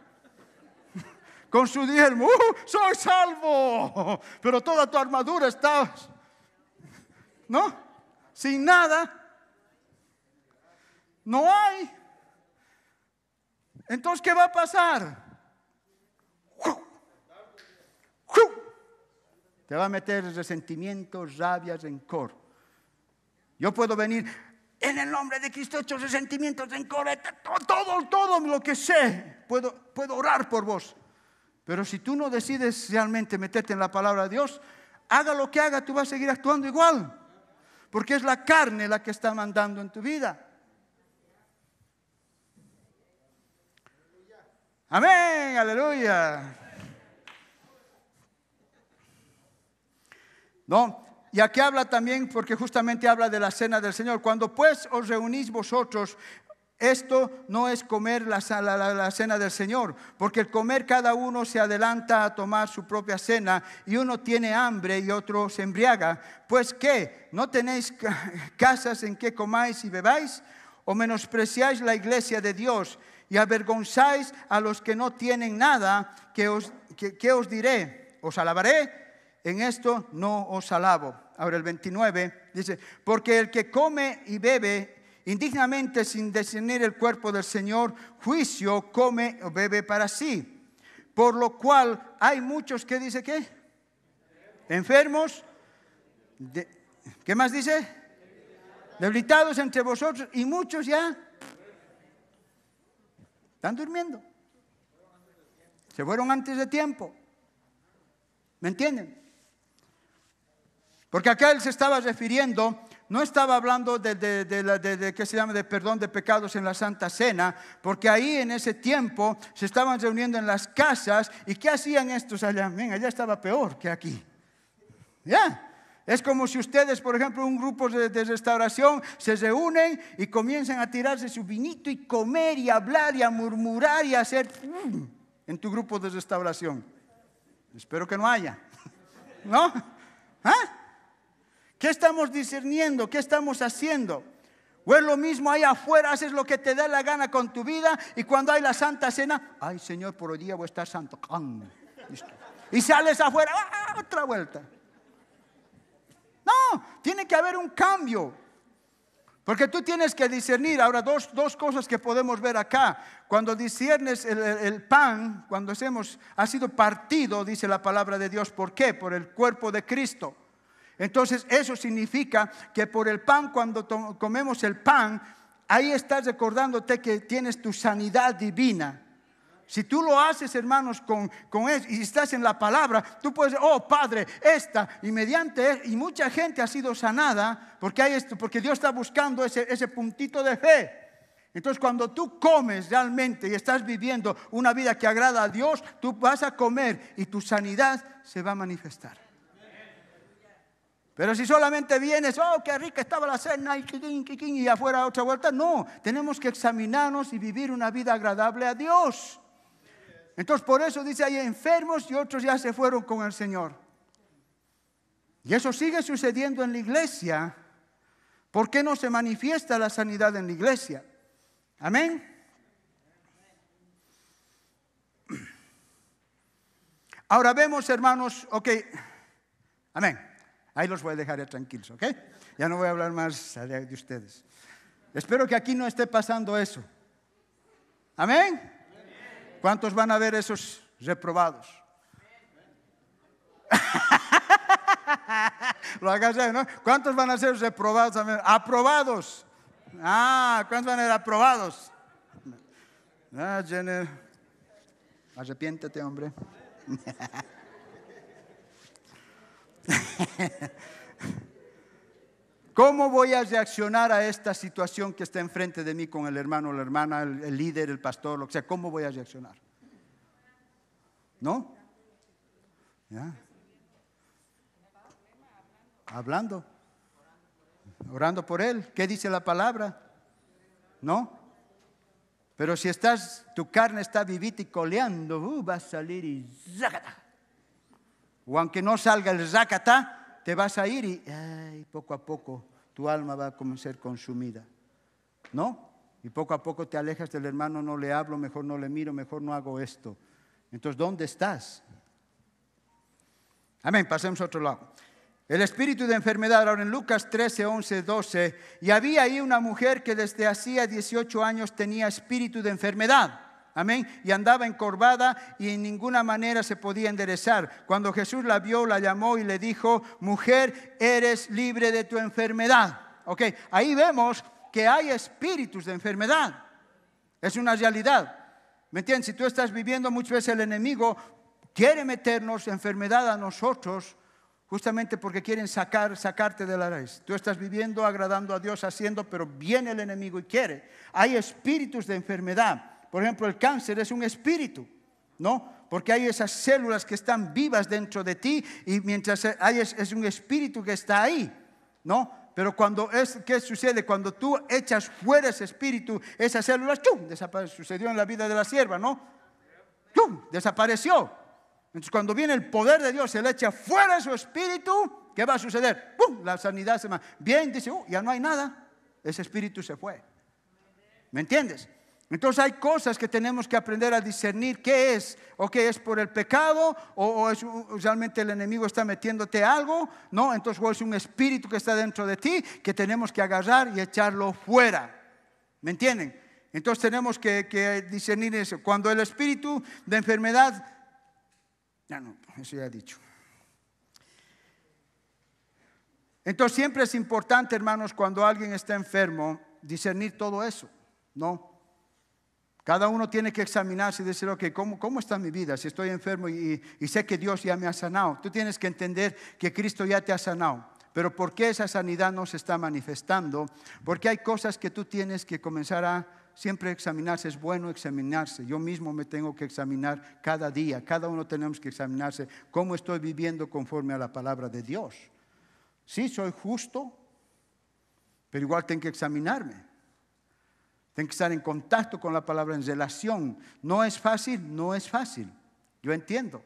Con su yelmo. Uh, soy salvo. Pero toda tu armadura está, ¿no? Sin nada. No hay. Entonces, ¿qué va a pasar? Te va a meter resentimientos rabia, rencor. Yo puedo venir en el nombre de Cristo, he hecho resentimientos, rencor, todo, todo lo que sé. Puedo, puedo orar por vos. Pero si tú no decides realmente meterte en la palabra de Dios, haga lo que haga, tú vas a seguir actuando igual. Porque es la carne la que está mandando en tu vida. Amén, aleluya. ¿No? Y aquí habla también, porque justamente habla de la cena del Señor. Cuando pues os reunís vosotros, esto no es comer la, la, cena del Señor, porque el comer cada uno se adelanta a tomar su propia cena y uno tiene hambre y otro se embriaga. Pues qué, ¿no tenéis casas en que comáis y bebáis? ¿O menospreciáis la iglesia de Dios y avergonzáis a los que no tienen nada, ¿qué os, os diré? ¿Os alabaré? En esto no os alabo. Ahora el 29 dice, porque el que come y bebe indignamente sin discernir el cuerpo del Señor, juicio come o bebe para sí. Por lo cual hay muchos que dice qué? Enfermos. ¿Qué más dice? Debilitados entre vosotros y muchos ya están durmiendo. Se fueron antes de tiempo. ¿Me entienden? Porque acá él se estaba refiriendo, no estaba hablando de, que se llama? de perdón de pecados en la Santa Cena, porque ahí en ese tiempo se estaban reuniendo en las casas y ¿qué hacían estos allá? Venga, allá estaba peor que aquí. ¿Ya? Es como si ustedes, por ejemplo, un grupo de, restauración se reúnen y comienzan a tirarse su vinito y comer y hablar y a murmurar y a hacer mm, en tu grupo de restauración. Espero que no haya. ¿No? ¿Ah? ¿Qué estamos discerniendo? ¿Qué estamos haciendo? O es lo mismo ahí afuera, haces lo que te da la gana con tu vida y cuando hay la santa cena, ay Señor, por hoy día voy a estar santo. Y sales afuera, ah, otra vuelta. No, tiene que haber un cambio. Porque tú tienes que discernir. Ahora, dos, cosas que podemos ver acá. Cuando disciernes el, pan, cuando hacemos, ha sido partido, dice la palabra de Dios. ¿Por qué? Por el cuerpo de Cristo. Entonces, eso significa que por el pan, cuando comemos el pan, ahí estás recordándote que tienes tu sanidad divina si tú lo haces, hermanos, con, con y estás en la palabra, tú puedes decir, oh Padre, esta, y mediante, e-". y mucha gente ha sido sanada, porque hay esto, porque Dios está buscando ese, ese puntito de fe. Entonces, cuando tú comes realmente y estás viviendo una vida que agrada a Dios, tú vas a comer y tu sanidad se va a manifestar. Pero si solamente vienes, oh, qué rica estaba la cena y, y afuera otra vuelta, no, tenemos que examinarnos y vivir una vida agradable a Dios. Entonces por eso dice, hay enfermos y otros ya se fueron con el Señor. Y eso sigue sucediendo en la iglesia. ¿Por qué no se manifiesta la sanidad en la iglesia? Amén. Ahora vemos, hermanos, ok, amén. Ahí los voy a dejar tranquilos, ok. Ya no voy a hablar más de ustedes. Espero que aquí no esté pasando eso. Amén. ¿Cuántos van a ver esos reprobados? Lo hagas ¿no? ¿Cuántos van a ser reprobados? Aprobados. Ah, ¿cuántos van a ser aprobados? Ah, Jenner. Arrepiéntete, hombre. ¿Cómo voy a reaccionar a esta situación que está enfrente de mí con el hermano, la hermana, el, líder, el pastor, lo que sea? ¿Cómo voy a reaccionar? ¿No? ¿Ya? Hablando. Orando por él. ¿Qué dice la palabra? ¿No? Pero si estás, tu carne está vivita y coleando, uh, va a salir y zácata. O aunque no salga el zácata te vas a ir y poco a poco tu alma va a ser consumida. ¿No? Y poco a poco te alejas del hermano, no le hablo, mejor no le miro, mejor no hago esto. Entonces, ¿dónde estás? Amén, pasemos a otro lado. El espíritu de enfermedad, ahora en Lucas 13, 11, 12, y había ahí una mujer que desde hacía 18 años tenía espíritu de enfermedad. Amén. Y andaba encorvada y en ninguna manera se podía enderezar. Cuando Jesús la vio, la llamó y le dijo, mujer, eres libre de tu enfermedad. Ok, ahí vemos que hay espíritus de enfermedad. Es una realidad. ¿Me entiendes? Si tú estás viviendo muchas veces el enemigo quiere meternos enfermedad a nosotros justamente porque quieren sacar, sacarte de la raíz. Tú estás viviendo, agradando a Dios, haciendo, pero viene el enemigo y quiere. Hay espíritus de enfermedad. Por ejemplo, el cáncer es un espíritu, ¿no? Porque hay esas células que están vivas dentro de ti y mientras hay es, un espíritu que está ahí, ¿no? Pero cuando es, ¿qué sucede? Cuando tú echas fuera ese espíritu, esas células, ¡chum! Desapareció. Sucedió en la vida de la sierva, ¿no? ¡Chum! Desapareció. Entonces, cuando viene el poder de Dios, se le echa fuera su espíritu, ¿qué va a suceder? ¡Pum! La sanidad se va. Bien, dice, uh, ya no hay nada. Ese espíritu se fue. ¿Me entiendes? Entonces hay cosas que tenemos que aprender a discernir qué es, o qué es por el pecado, o, es realmente el enemigo está metiéndote algo, ¿no? Entonces o es un espíritu que está dentro de ti que tenemos que agarrar y echarlo fuera. ¿Me entienden? Entonces tenemos que, que discernir eso. Cuando el espíritu de enfermedad, ya no, eso ya he dicho. Entonces siempre es importante, hermanos, cuando alguien está enfermo, discernir todo eso, ¿no? Cada uno tiene que examinarse y decir, ok, ¿cómo, está mi vida? Si estoy enfermo y, y, sé que Dios ya me ha sanado. Tú tienes que entender que Cristo ya te ha sanado. Pero ¿por qué esa sanidad no se está manifestando? Porque hay cosas que tú tienes que comenzar a siempre examinarse. Es bueno examinarse. Yo mismo me tengo que examinar cada día. Cada uno tenemos que examinarse cómo estoy viviendo conforme a la palabra de Dios. Sí, soy justo, pero igual tengo que examinarme. Tienen que estar en contacto con la palabra, en relación. No es fácil, no es fácil. Yo entiendo.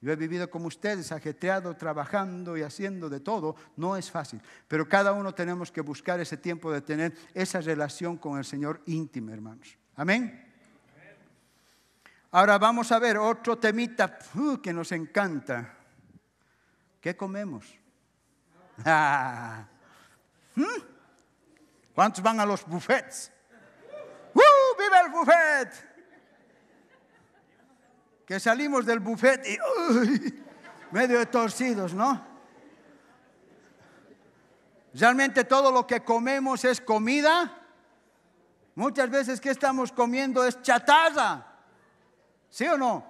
Yo he vivido como ustedes, ajetreado, trabajando y haciendo de todo. No es fácil. Pero cada uno tenemos que buscar ese tiempo de tener esa relación con el Señor íntimo, hermanos. Amén. Ahora vamos a ver otro temita uh, que nos encanta. ¿Qué comemos? ¿Mm? ¿Cuántos van a los buffets? viva el buffet! Que salimos del buffet y medio torcidos, ¿no? Realmente todo lo que comemos es comida. Muchas veces que estamos comiendo es chatarra. ¿Sí o no?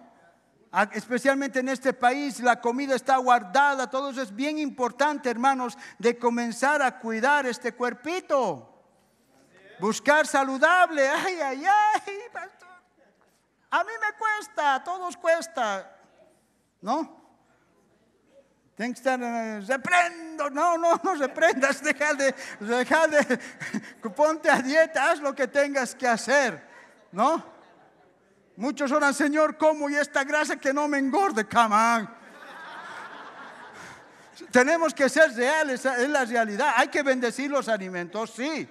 Especialmente en este país la comida está guardada. Todo eso es bien importante, hermanos, de comenzar a cuidar este cuerpito buscar saludable. Ay, ay, ay, pastor. A mí me cuesta, a todos cuesta. ¿No? Tengo que estar, eh, reprendo, no, no, no reprendas, deja de, deja de, ponte a dieta, haz lo que tengas que hacer, ¿no? Muchos oran, Señor, como y esta gracia que no me engorde, come on. Tenemos que ser reales, eh, es la realidad. Hay que bendecir los alimentos, sí.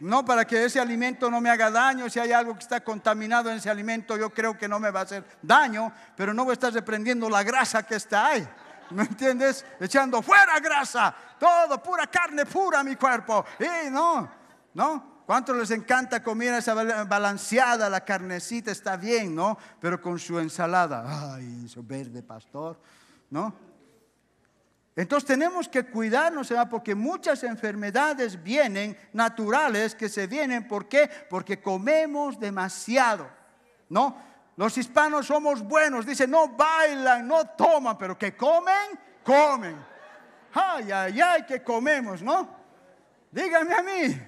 No para que ese alimento no me haga daño, si hay algo que está contaminado en ese alimento, yo creo que no me va a hacer daño, pero no voy a estar reprendiendo la grasa que está ahí. ¿Me entiendes? Echando fuera grasa, todo, pura carne pura mi cuerpo. Y no, no. ¿Cuánto les encanta comer esa balanceada, la carnecita está bien, no? Pero con su ensalada, ay, su verde pastor, ¿no? Entonces tenemos que cuidarnos, ¿verdad? porque muchas enfermedades vienen naturales que se vienen. ¿Por qué? Porque comemos demasiado, ¿no? Los hispanos somos buenos, dicen, no bailan, no toman, pero que comen, comen. Ay, ay, ay, que comemos, ¿no? Díganme a mí.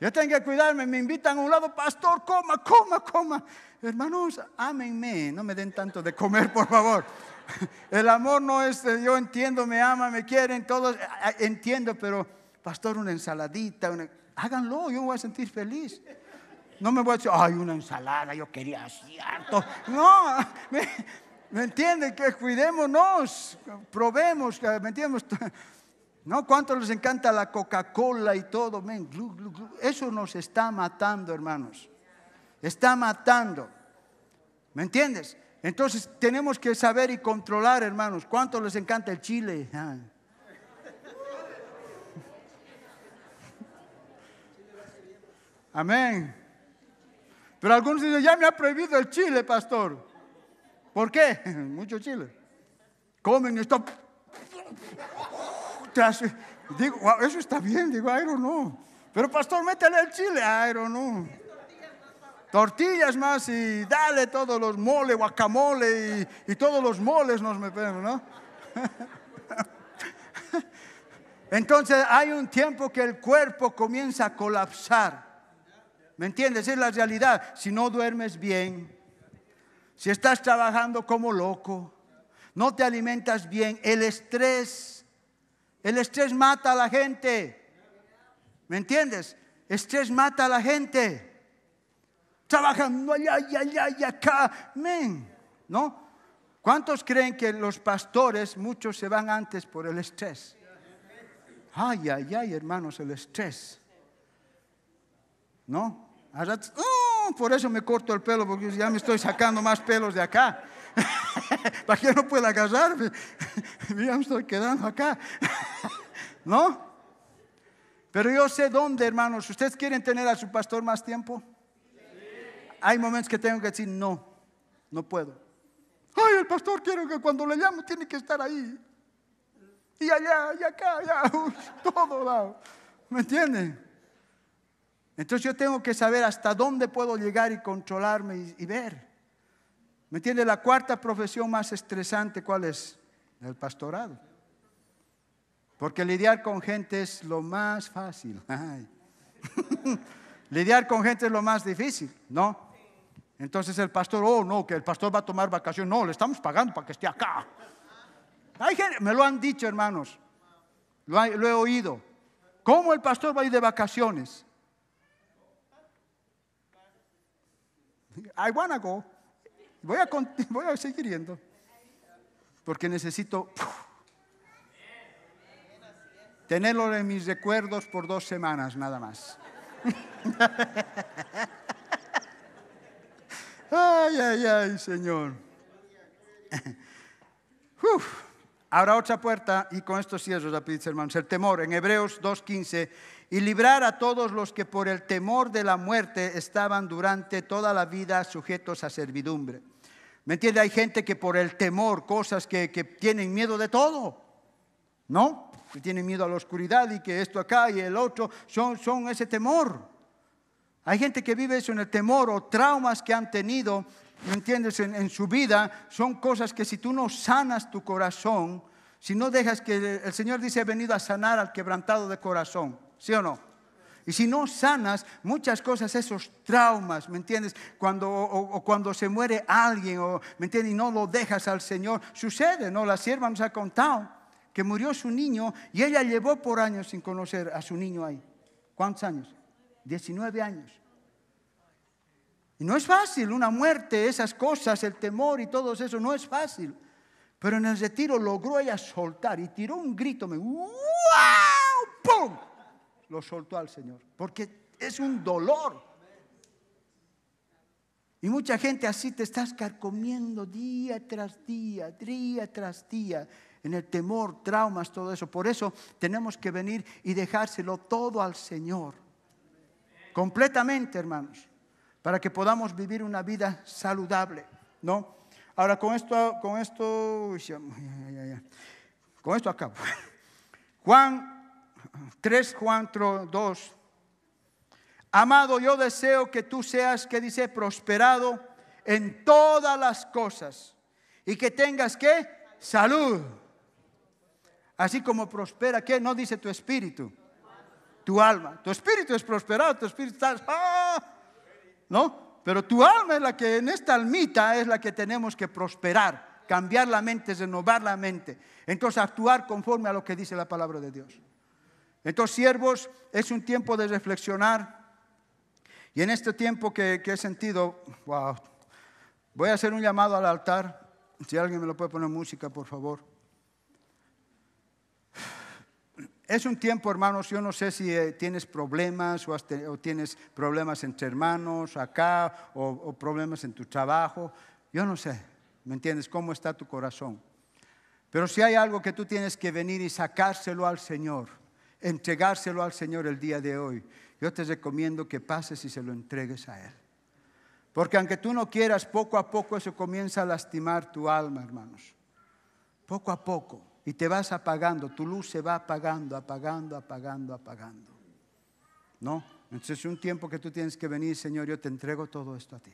Yo tengo que cuidarme, me invitan a un lado, pastor, coma, coma, coma. Hermanos, ámenme, no me den tanto de comer, por favor. El amor no es eh, yo entiendo, me ama, me quieren, todos eh, ah, entiendo, pero pastor, una ensaladita, háganlo, yo voy a sentir feliz. No me voy a decir, ay, una ensalada, yo quería así No, me, entienden que cuidémonos, probemos, ¿me entiendes? ¿No? ¿Cuánto les encanta la Coca-Cola y todo? Eso nos está matando, hermanos. Está matando. ¿Me entiendes? Entonces tenemos que saber y controlar, hermanos, cuánto les encanta el chile. Ah. Amén. Pero algunos dicen, ya me ha prohibido el chile, pastor. ¿Por qué? Mucho chile. Comen esto. Digo, eso está bien, digo, I don't Pero pastor, métele el chile, aero don't tortillas más y dale todos los moles guacamole y, y todos los moles nos metemos, ¿no? Entonces hay un tiempo que el cuerpo comienza a colapsar. ¿Me entiendes? Es la realidad. Si no duermes bien, si estás trabajando como loco, no te alimentas bien, el estrés, el estrés mata a la gente. ¿Me entiendes? Estrés mata a la gente trabajando allá, allá, allá acá. Men, ¿No? ¿Cuántos creen que los pastores, muchos se van antes por el estrés? Ay, ay, ay, hermanos, el estrés. ¿No? Mm, por eso me corto el pelo, porque ya me estoy sacando más pelos de acá. Para que no pueda agarrarme. ya me estoy quedando acá. ¿No? Pero yo sé dónde, hermanos. ¿Ustedes quieren tener a su pastor más tiempo? hay momentos que tengo que decir, no, no puedo. Ay, el pastor quiere que cuando le llamo tiene que estar ahí. Y allá, y acá, allá, todo lado. ¿Me entienden? Entonces yo tengo que saber hasta dónde puedo llegar y controlarme y, ver. ¿Me entiende? La cuarta profesión más estresante, ¿cuál es? El pastorado. Porque lidiar con gente es lo más fácil. lidiar con gente es lo más difícil, ¿no? Entonces el pastor, oh no, que el pastor va a tomar vacaciones. No, le estamos pagando para que esté acá. me lo han dicho, hermanos. Lo, he oído. ¿Cómo el pastor va a ir de vacaciones? I wanna go. Voy a, voy a seguir yendo. Porque necesito tenerlo en mis recuerdos por dos semanas nada más. Ay, ay, ay, Señor. Uf. Habrá otra puerta, y con esto cierro rapidito, hermanos, el temor. En Hebreos 2.15, y librar a todos los que por el temor de la muerte estaban durante toda la vida sujetos a servidumbre. ¿Me entiende? Hay gente que por el temor, cosas que, tienen miedo de todo, ¿no? Que tienen miedo a la oscuridad y que esto acá y el otro son, son ese temor. Hay gente que vive eso en el temor o traumas que han tenido, ¿me entiendes?, en, su vida. Son cosas que si tú no sanas tu corazón, si no dejas que el Señor dice, he venido a sanar al quebrantado de corazón, ¿sí o no? Y si no sanas muchas cosas, esos traumas, ¿me entiendes? Cuando, o, cuando se muere alguien, o, ¿me entiendes? Y no lo dejas al Señor. Sucede, ¿no? La sierva nos ha contado que murió su niño y ella llevó por años sin conocer a su niño ahí. ¿Cuántos años? 19 años. Y no es fácil una muerte, esas cosas, el temor y todo eso, no es fácil. Pero en el retiro logró ella soltar y tiró un grito, me ¡wow! ¡Pum! Lo soltó al Señor, porque es un dolor. Y mucha gente así te estás carcomiendo día tras día, día tras día, en el temor, traumas, todo eso. Por eso tenemos que venir y dejárselo todo al Señor. Completamente, hermanos, para que podamos vivir una vida saludable, ¿no? Ahora con esto, con esto, con esto acabo. Juan 3, Juan 2. Amado, yo deseo que tú seas, que dice, prosperado en todas las cosas y que tengas que salud. Así como prospera, que no dice tu espíritu, tu alma. Tu espíritu es prosperado, tu espíritu está... ¡ah! ¿No? Pero tu alma es la que en esta almita es la que tenemos que prosperar, cambiar la mente, renovar la mente. Entonces actuar conforme a lo que dice la palabra de Dios. Entonces, siervos, es un tiempo de reflexionar. Y en este tiempo que, que he sentido, wow, voy a hacer un llamado al altar. Si alguien me lo puede poner música, por favor. Es un tiempo, hermanos, yo no sé si eh, tienes problemas o, tienes problemas entre hermanos acá o, o problemas en tu trabajo. Yo no sé, ¿me entiendes? ¿Cómo está tu corazón? Pero si hay algo que tú tienes que venir y sacárselo al Señor, entregárselo al Señor el día de hoy, yo te recomiendo que pases y se lo entregues a Él. Porque aunque tú no quieras, poco a poco eso comienza a lastimar tu alma, hermanos. Poco a poco. Y te vas apagando, tu luz se va apagando, apagando, apagando, apagando. ¿No? Entonces es un tiempo que tú tienes que venir, Señor, yo te entrego todo esto a ti.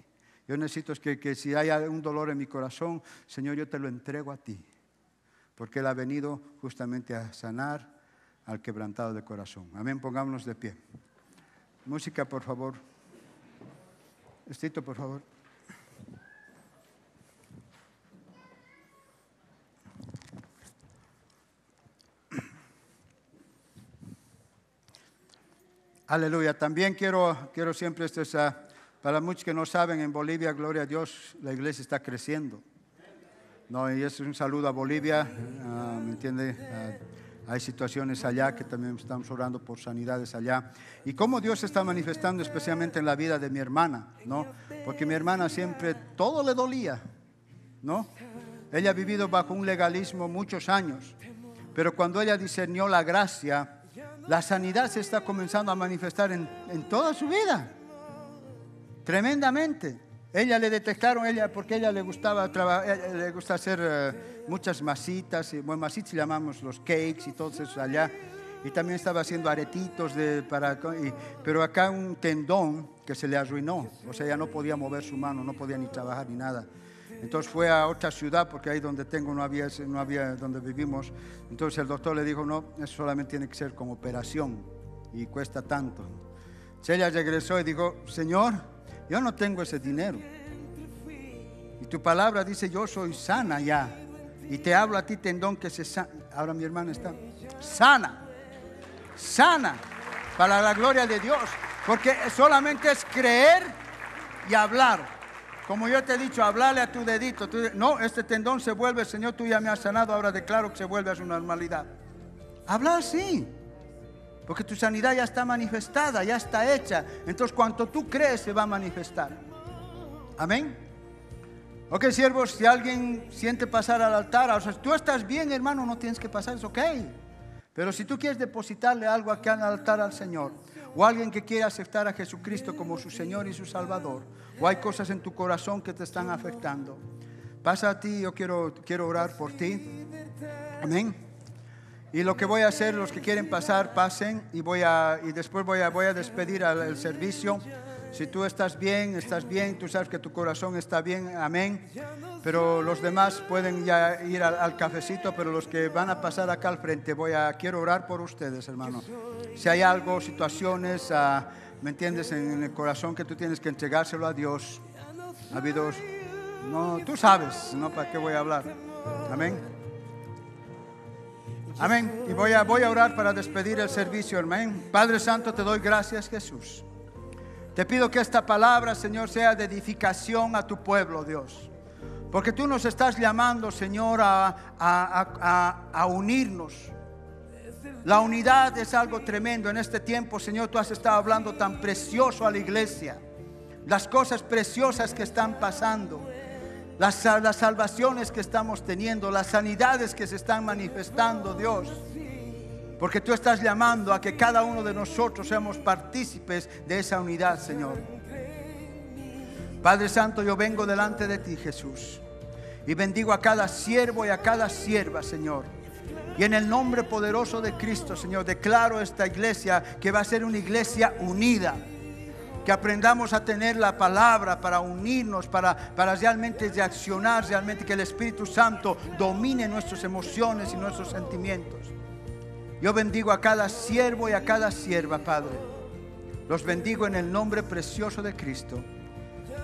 Yo necesito que, que si hay un dolor en mi corazón, Señor, yo te lo entrego a ti. Porque Él ha venido justamente a sanar al quebrantado de corazón. Amén, pongámonos de pie. Música, por favor. Estito, por favor. Aleluya. También quiero, quiero siempre, esto para muchos que no saben, en Bolivia, gloria a Dios, la iglesia está creciendo. No, y es un saludo a Bolivia, ah, ¿me entiende? Ah, hay situaciones allá que también estamos orando por sanidades allá. Y cómo Dios está manifestando especialmente en la vida de mi hermana, ¿no? Porque mi hermana siempre todo le dolía, ¿no? Ella ha vivido bajo un legalismo muchos años, pero cuando ella diseñó la gracia, la sanidad se está comenzando a manifestar en, toda su vida. Tremendamente. Ella le detectaron, ella, porque ella le gustaba, eh, eh, le gusta hacer eh, muchas masitas, y, bueno, masitas llamamos los cakes y todo eso allá. Y también estaba haciendo aretitos, de, para, pero acá un tendón que se le arruinó. O sea, ya no podía mover su mano, no podía ni trabajar ni nada. Entonces fue a otra ciudad porque ahí donde tengo no había, no había donde vivimos. Entonces el doctor le dijo, no, eso solamente tiene que ser con operación y cuesta tanto. ella regresó y dijo, Señor, yo no tengo ese dinero. Y tu palabra dice, yo soy sana ya. Y te hablo a ti, tendón, que se sana. Ahora mi hermana está sana, sana, para la gloria de Dios. Porque solamente es creer y hablar. Como yo te he dicho, hablarle a tu dedito. no, este tendón se vuelve, Señor, tú ya me has sanado, ahora declaro que se vuelve a su normalidad. Habla así. porque tu sanidad ya está manifestada, ya está hecha. Entonces, cuanto tú crees, se va a manifestar. Amén. Ok, siervos, si alguien siente pasar al altar, o sea, tú estás bien, hermano, no tienes que pasar, es ok. Pero si tú quieres depositarle algo aquí al altar al Señor, o alguien que quiera aceptar a Jesucristo como su Señor y su Salvador, o hay cosas en tu corazón que te están afectando. Pasa a ti, yo quiero, quiero orar por ti. Amén. Y lo que voy a hacer, los que quieren pasar, pasen y, voy a, y después voy a, voy a despedir al, servicio. Si tú estás bien, estás bien, tú sabes que tu corazón está bien, amén. Pero los demás pueden ya ir al, cafecito, pero los que van a pasar acá al frente, voy a, quiero orar por ustedes, hermano. Si hay algo, situaciones... Ah, ¿Me entiendes? En el corazón que tú tienes que entregárselo a Dios. habido, no, tú sabes, no para qué voy a hablar. Amén. Amén. Y voy a, voy a orar para despedir el servicio, amén. Padre Santo, te doy gracias, Jesús. Te pido que esta palabra, Señor, sea de edificación a tu pueblo, Dios. Porque tú nos estás llamando, Señor, a, a unirnos la unidad es algo tremendo. En este tiempo, Señor, tú has estado hablando tan precioso a la iglesia. Las cosas preciosas que están pasando. Las, las salvaciones que estamos teniendo. Las sanidades que se están manifestando, Dios. Porque tú estás llamando a que cada uno de nosotros seamos partícipes de esa unidad, Señor. Padre Santo, yo vengo delante de ti, Jesús. Y bendigo a cada siervo y a cada sierva, Señor y en el nombre poderoso de Cristo, Señor, declaro esta iglesia que va a ser una iglesia unida. Que aprendamos a tener la palabra para unirnos, para, para realmente reaccionar, realmente que el Espíritu Santo domine nuestras emociones y nuestros sentimientos. Yo bendigo a cada siervo y a cada sierva, Padre. Los bendigo en el nombre precioso de Cristo.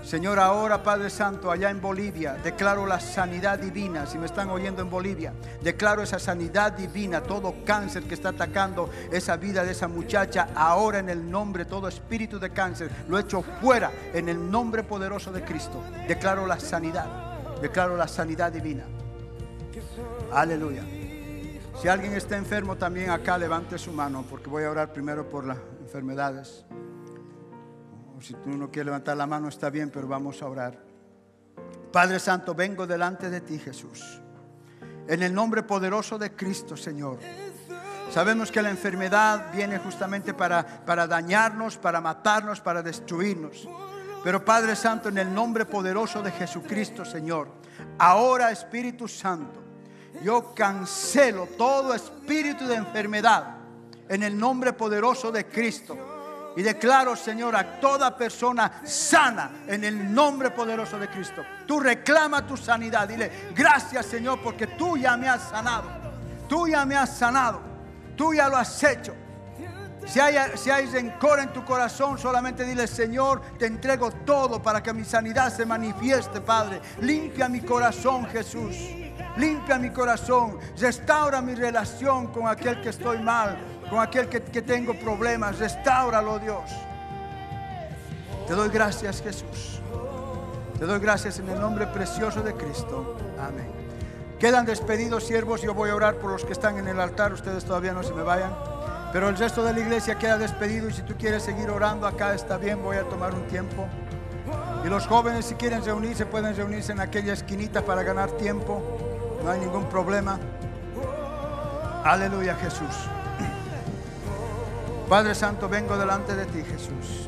Señor, ahora Padre Santo, allá en Bolivia, declaro la sanidad divina. Si me están oyendo en Bolivia, declaro esa sanidad divina, todo cáncer que está atacando esa vida de esa muchacha. Ahora en el nombre, todo espíritu de cáncer, lo echo fuera en el nombre poderoso de Cristo. Declaro la sanidad, declaro la sanidad divina. Aleluya. Si alguien está enfermo también acá, levante su mano porque voy a orar primero por las enfermedades si tú no quieres levantar la mano está bien, pero vamos a orar. Padre Santo, vengo delante de ti, Jesús. En el nombre poderoso de Cristo, Señor. Sabemos que la enfermedad viene justamente para, para dañarnos, para matarnos, para destruirnos. Pero Padre Santo, en el nombre poderoso de Jesucristo, Señor, ahora Espíritu Santo, yo cancelo todo espíritu de enfermedad en el nombre poderoso de Cristo. Y declaro, Señor, a toda persona sana en el nombre poderoso de Cristo. Tú reclama tu sanidad. Dile, gracias, Señor, porque tú ya me has sanado. Tú ya me has sanado. Tú ya lo has hecho. Si hay, si hay rencor en tu corazón, solamente dile, Señor, te entrego todo para que mi sanidad se manifieste, Padre. Limpia mi corazón, Jesús. Limpia mi corazón. Restaura mi relación con aquel que estoy mal con aquel que, tengo problemas. Restáuralo, Dios. Te doy gracias, Jesús. Te doy gracias en el nombre precioso de Cristo. Amén. Quedan despedidos siervos. Yo voy a orar por los que están en el altar. Ustedes todavía no se me vayan. Pero el resto de la iglesia queda despedido y si tú quieres seguir orando acá está bien, voy a tomar un tiempo. Y los jóvenes si quieren reunirse pueden reunirse en aquella esquinita para ganar tiempo. No hay ningún problema. Aleluya Jesús. Padre Santo, vengo delante de ti, Jesús.